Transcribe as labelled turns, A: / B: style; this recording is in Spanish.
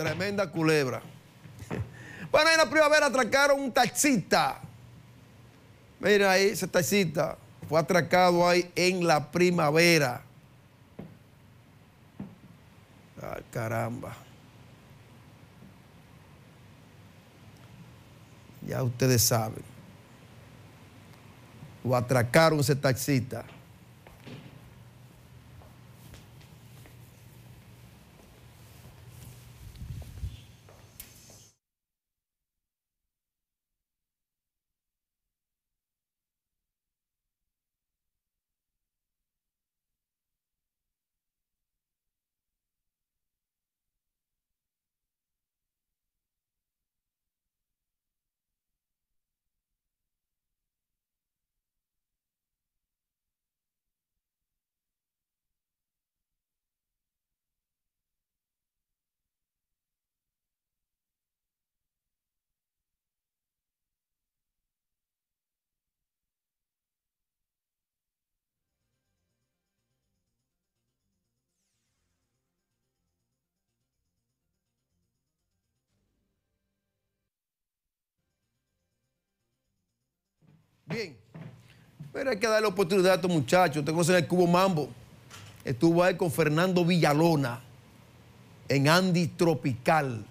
A: Tremenda culebra. Bueno, en la primavera atracaron un taxista. Mira ahí, ese taxista fue atracado ahí en la primavera. Ay, caramba. Ya ustedes saben. Lo atracaron ese taxista. Bien. Pero hay que darle oportunidad a estos muchachos. Ustedes conocen el Cubo Mambo. Estuvo ahí con Fernando Villalona en Andy Tropical.